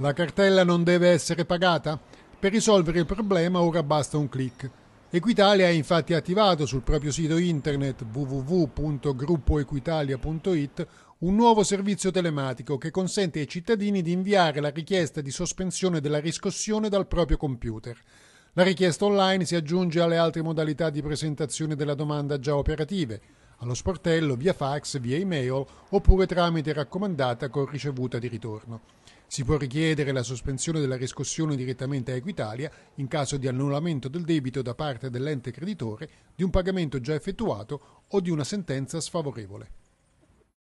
La cartella non deve essere pagata? Per risolvere il problema ora basta un clic. Equitalia ha infatti attivato sul proprio sito internet www.gruppoequitalia.it un nuovo servizio telematico che consente ai cittadini di inviare la richiesta di sospensione della riscossione dal proprio computer. La richiesta online si aggiunge alle altre modalità di presentazione della domanda già operative, allo sportello, via fax, via email oppure tramite raccomandata con ricevuta di ritorno. Si può richiedere la sospensione della riscossione direttamente a Equitalia in caso di annullamento del debito da parte dell'ente creditore, di un pagamento già effettuato o di una sentenza sfavorevole.